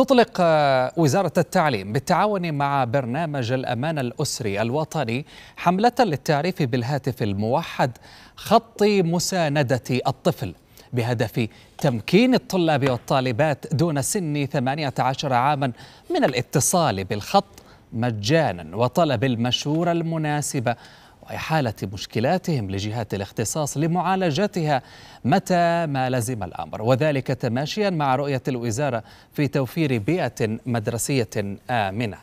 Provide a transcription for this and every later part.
تطلق آه، وزارة التعليم بالتعاون مع برنامج الأمان الأسري الوطني حملة للتعريف بالهاتف الموحد خط مساندة الطفل بهدف تمكين الطلاب والطالبات دون سن 18 عاما من الاتصال بالخط مجانا وطلب المشورة المناسبة وإحالة مشكلاتهم لجهات الاختصاص لمعالجتها متى ما لزم الأمر وذلك تماشيا مع رؤية الوزارة في توفير بيئة مدرسية آمنة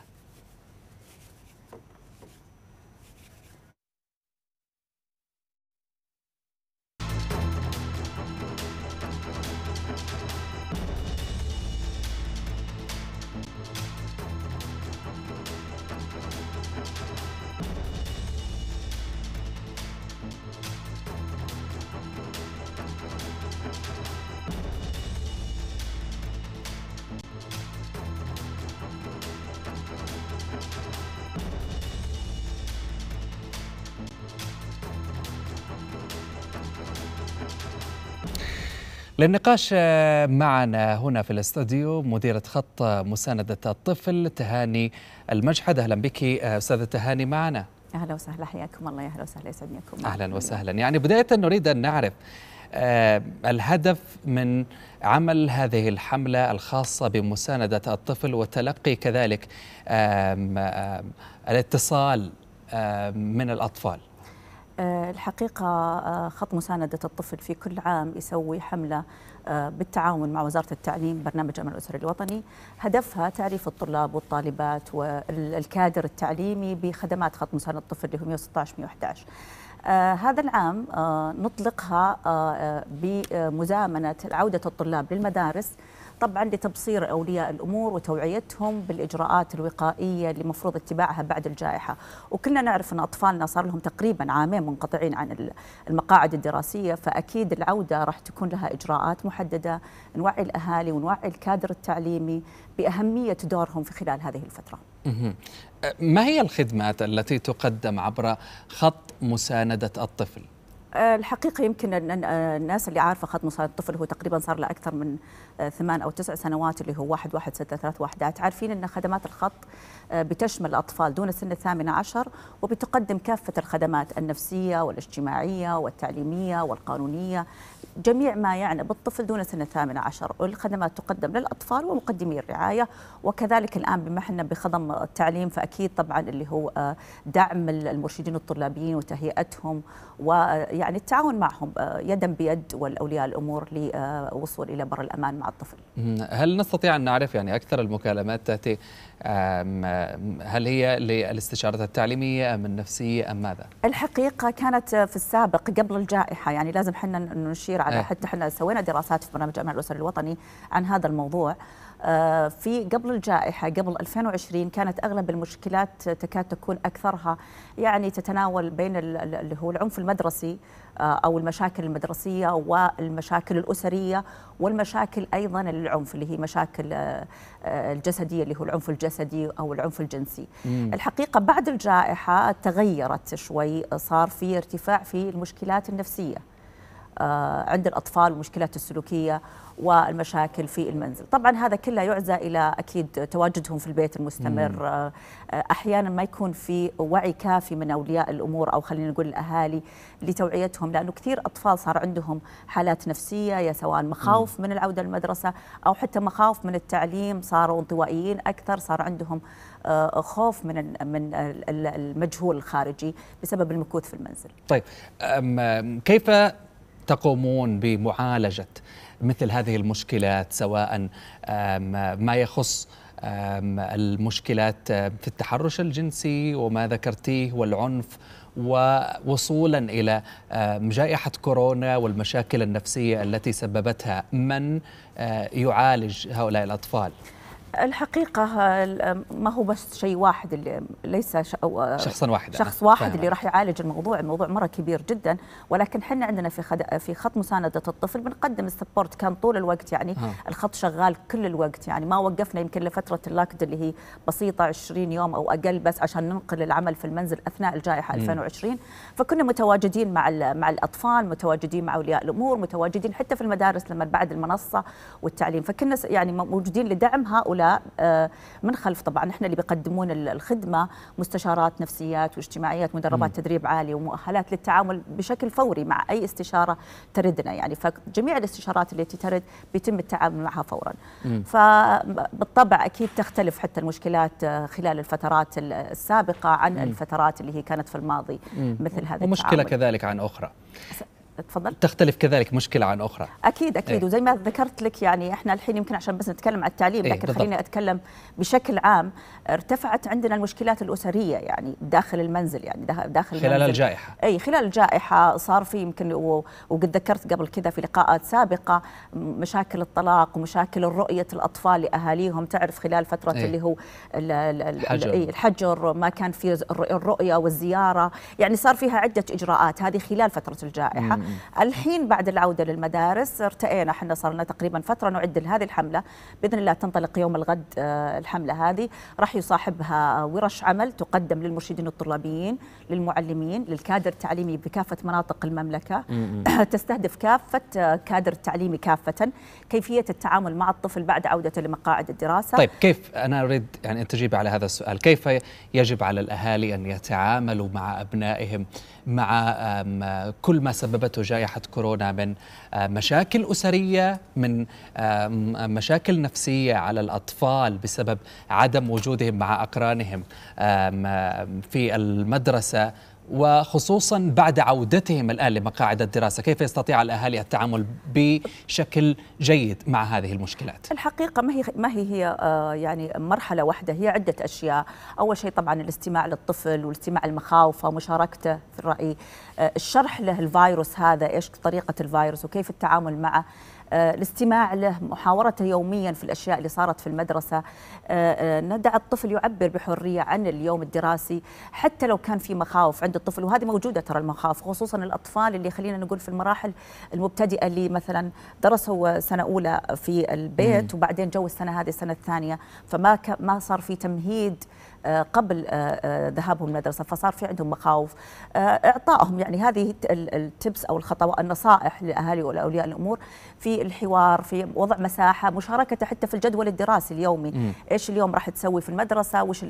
للنقاش آه، معنا هنا في الاستوديو مديرة خط آه، مساندة الطفل تهاني المجحد أهلا بك آه، أستاذة تهاني معنا أهلا وسهلا حياكم الله يا أهلا وسهلا يسعدنيكم أهلا وسهلا يعني بداية نريد أن نعرف الهدف من عمل هذه الحملة الخاصة بمساندة الطفل وتلقي كذلك الاتصال من الأطفال آه، الحقيقة آه، خط مساندة الطفل في كل عام يسوي حملة آه، بالتعاون مع وزارة التعليم برنامج أمل الأسري الوطني هدفها تعريف الطلاب والطالبات والكادر التعليمي بخدمات خط مساندة الطفل اللي هو 116 111 آه هذا العام آه نطلقها آه بمزامنة عودة الطلاب للمدارس طبعا لتبصير أولياء الأمور وتوعيتهم بالإجراءات الوقائية اللي المفروض اتباعها بعد الجائحة وكلنا نعرف أن أطفالنا صار لهم تقريبا عامين منقطعين عن المقاعد الدراسية فأكيد العودة راح تكون لها إجراءات محددة نوعي الأهالي ونوعي الكادر التعليمي بأهمية دورهم في خلال هذه الفترة أه، ما هي الخدمات التي تقدم عبر خط مساندة الطفل؟ الحقيقه يمكن أن الناس اللي عارفه خط مساعده الطفل هو تقريبا صار له اكثر من آه، ثمان او تسع سنوات اللي هو واحد واحد ستة ثلاث وحدات عارفين ان خدمات الخط آه، بتشمل الاطفال دون سن الثامنه عشر وبتقدم كافه الخدمات النفسيه والاجتماعيه والتعليميه والقانونيه جميع ما يعنى بالطفل دون سن الثامنة عشر والخدمات تقدم للأطفال ومقدمي الرعاية وكذلك الآن بما احنا بخضم التعليم فأكيد طبعا اللي هو آه، دعم المرشدين الطلابيين وتهيئتهم و يعني التعاون معهم آه، يدا بيد والاولياء الامور للوصول الى بر الامان مع الطفل. هل نستطيع ان نعرف يعني اكثر المكالمات تاتي هل هي للاستشارات التعليميه ام النفسيه ام ماذا؟ الحقيقه كانت في السابق قبل الجائحه يعني لازم احنا نشير على إيه. حتى احنا سوينا دراسات في برنامج امان الاسري الوطني عن هذا الموضوع. آه، في قبل الجائحة قبل 2020 كانت أغلب المشكلات تكاد تكون أكثرها يعني تتناول بين اللي هو العنف المدرسي آه، أو المشاكل المدرسية والمشاكل الأسرية والمشاكل أيضا العنف اللي هي مشاكل آه، الجسدية اللي هو العنف الجسدي أو العنف الجنسي مم. الحقيقة بعد الجائحة تغيرت شوي صار في ارتفاع في المشكلات النفسية آه، عند الأطفال والمشكلات السلوكية والمشاكل في المنزل طبعا هذا كله يعزى إلى أكيد تواجدهم في البيت المستمر آه، أحيانا ما يكون في وعي كافي من أولياء الأمور أو خلينا نقول الأهالي لتوعيتهم لأنه كثير أطفال صار عندهم حالات نفسية يا سواء مخاوف من العودة للمدرسة أو حتى مخاوف من التعليم صاروا انطوائيين أكثر صار عندهم آه، خوف من من المجهول الخارجي بسبب المكوث في المنزل. طيب كيف تقومون بمعالجه مثل هذه المشكلات سواء ما يخص المشكلات في التحرش الجنسي وما ذكرتيه والعنف ووصولا الى جائحه كورونا والمشاكل النفسيه التي سببتها من آه، يعالج هؤلاء الاطفال الحقيقة ما هو بس شيء واحد اللي ليس شخصا واحد شخص واحد اللي راح يعالج الموضوع، الموضوع مرة كبير جدا، ولكن احنا عندنا في خد... في خط مساندة الطفل بنقدم السبورت كان طول الوقت يعني ها. الخط شغال كل الوقت يعني ما وقفنا يمكن لفترة اللاكد اللي هي بسيطة 20 يوم أو أقل بس عشان ننقل العمل في المنزل أثناء الجائحة م. 2020 فكنا متواجدين مع ال... مع الأطفال، متواجدين مع أولياء الأمور، متواجدين حتى في المدارس لما بعد المنصة والتعليم، فكنا يعني موجودين لدعم هؤلاء هؤلاء آه، من خلف طبعا احنا اللي بيقدمون الخدمه مستشارات نفسيات واجتماعيات مدربات م. تدريب عالي ومؤهلات للتعامل بشكل فوري مع اي استشاره تردنا يعني فجميع الاستشارات التي ترد بيتم التعامل معها فورا م. فبالطبع اكيد تختلف حتى المشكلات آه، خلال الفترات السابقه عن م. الفترات اللي هي كانت في الماضي م. مثل هذا ومشكله التعامل. كذلك عن اخرى تفضل تختلف كذلك مشكله عن اخرى اكيد اكيد إيه. وزي ما ذكرت لك يعني احنا الحين يمكن عشان بس نتكلم عن التعليم إيه، لكن خليني اتكلم بشكل عام ارتفعت عندنا المشكلات الاسريه يعني داخل المنزل يعني داخل خلال المنزل. الجائحه اي خلال الجائحه صار في يمكن وقد ذكرت قبل كذا في لقاءات سابقه مشاكل الطلاق ومشاكل رؤيه الاطفال لاهاليهم تعرف خلال فتره أي. اللي هو الحجر. إيه، الحجر ما كان في الرؤيه والزياره يعني صار فيها عده اجراءات هذه خلال فتره الجائحه مم. الحين بعد العوده للمدارس ارتئينا احنا صار لنا تقريبا فتره نعد لهذه الحمله باذن الله تنطلق يوم الغد آه، الحمله هذه راح يصاحبها ورش عمل تقدم للمرشدين الطلابيين للمعلمين للكادر التعليمي بكافه مناطق المملكه تستهدف كافه آه، كادر التعليمي كافه كيفيه التعامل مع الطفل بعد عودته لمقاعد الدراسه طيب كيف انا اريد يعني ان تجيب على هذا السؤال كيف يجب على الاهالي ان يتعاملوا مع ابنائهم مع كل ما سببته واجهته جائحة كورونا من آه، مشاكل أسرية من آه، مشاكل نفسية على الأطفال بسبب عدم وجودهم مع أقرانهم في المدرسة وخصوصا بعد عودتهم الآن لمقاعد الدراسة كيف يستطيع الأهالي التعامل بشكل جيد مع هذه المشكلات الحقيقة ما هي, ما هي, هي آه، يعني مرحلة واحدة هي عدة أشياء أول شيء طبعا الاستماع للطفل والاستماع لمخاوفه ومشاركته في الرأي آه، الشرح له الفيروس هذا إيش طريقة الفيروس وكيف التعامل معه آه، الاستماع له محاورته يوميا في الأشياء اللي صارت في المدرسة آه، آه، ندع الطفل يعبر بحرية عن اليوم الدراسي حتى لو كان في مخاوف عند الطفل وهذه موجودة ترى المخاوف خصوصا الأطفال اللي خلينا نقول في المراحل المبتدئة اللي مثلا درسوا سنة أولى في البيت وبعدين جو السنة هذه السنة الثانية فما ما صار في تمهيد آه، قبل آه، آه، ذهابهم المدرسه فصار في عندهم مخاوف اعطائهم يعني هذه التبس او الخطوات النصائح للاهالي والاولياء الامور في الحوار في وضع مساحه مشاركته حتى في الجدول الدراسي اليومي م. ايش اليوم راح تسوي في المدرسه وش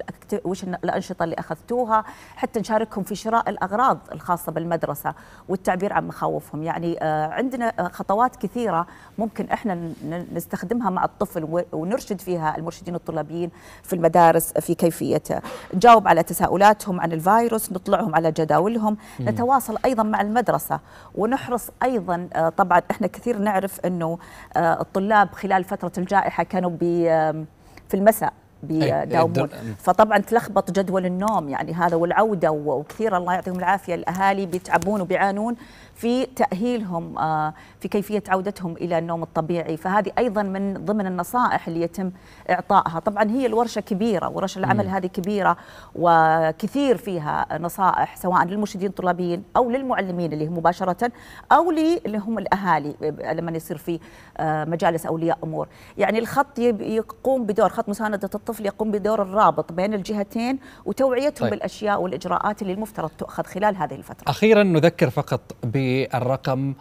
وش الانشطه اللي اخذتوها حتى نشاركهم في شراء الاغراض الخاصه بالمدرسه والتعبير عن مخاوفهم يعني عندنا خطوات كثيره ممكن احنا نستخدمها مع الطفل ونرشد فيها المرشدين الطلابيين في المدارس في كيفيه عملية نجاوب على تساؤلاتهم عن الفيروس نطلعهم على جداولهم مم. نتواصل أيضا مع المدرسة ونحرص أيضا آه، طبعا إحنا كثير نعرف أنه آه، الطلاب خلال فترة الجائحة كانوا في المساء بيداومون فطبعا تلخبط جدول النوم يعني هذا والعوده وكثير الله يعطيهم العافيه الاهالي بيتعبون وبيعانون في تاهيلهم آه، في كيفيه عودتهم الى النوم الطبيعي فهذه ايضا من ضمن النصائح اللي يتم اعطائها طبعا هي الورشه كبيره ورش العمل م. هذه كبيره وكثير فيها نصائح سواء للمرشدين الطلابيين او للمعلمين اللي هم مباشره او اللي هم الاهالي آه، لما يصير في آه، مجالس اولياء امور يعني الخط يقوم بدور خط مسانده الطفل يقوم بدور الرابط بين الجهتين وتوعيتهم طيب. بالأشياء والإجراءات اللي المفترض تؤخذ خلال هذه الفترة أخيرا نذكر فقط بالرقم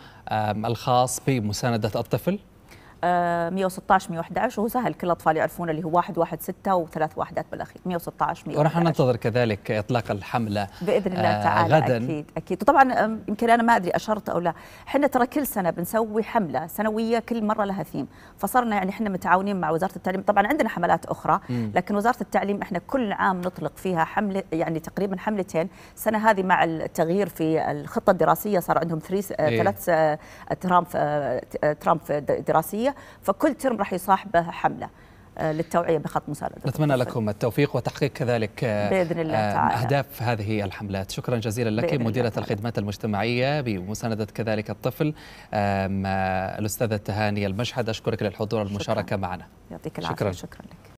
الخاص بمساندة الطفل 116 111 وهو سهل كل الاطفال يعرفونه اللي هو 116 وثلاث وحدات بالاخير 116 111 وراح ننتظر كذلك اطلاق الحمله باذن الله آه، تعالى غدا اكيد اكيد وطبعا يمكن انا ما ادري اشرت او لا احنا ترى كل سنه بنسوي حمله سنويه كل مره لها ثيم فصرنا يعني احنا متعاونين مع وزاره التعليم طبعا عندنا حملات اخرى لكن وزاره التعليم احنا كل عام نطلق فيها حمله يعني تقريبا حملتين السنه هذه مع التغيير في الخطه الدراسيه صار عندهم إيه. ثلاث ترامب آه، ترامب آه، دراسيه فكل ترم راح يصاحبه حمله آه، للتوعيه بخط مساندة نتمنى لكم التوفيق وتحقيق كذلك آه، باذن الله آه، تعالى اهداف هذه الحملات شكرا جزيلا لك مديره الخدمات المجتمعيه بمسانده كذلك الطفل الاستاذه تهاني المشهد اشكرك للحضور والمشاركه معنا يعطيك العافيه شكرا, شكرا لك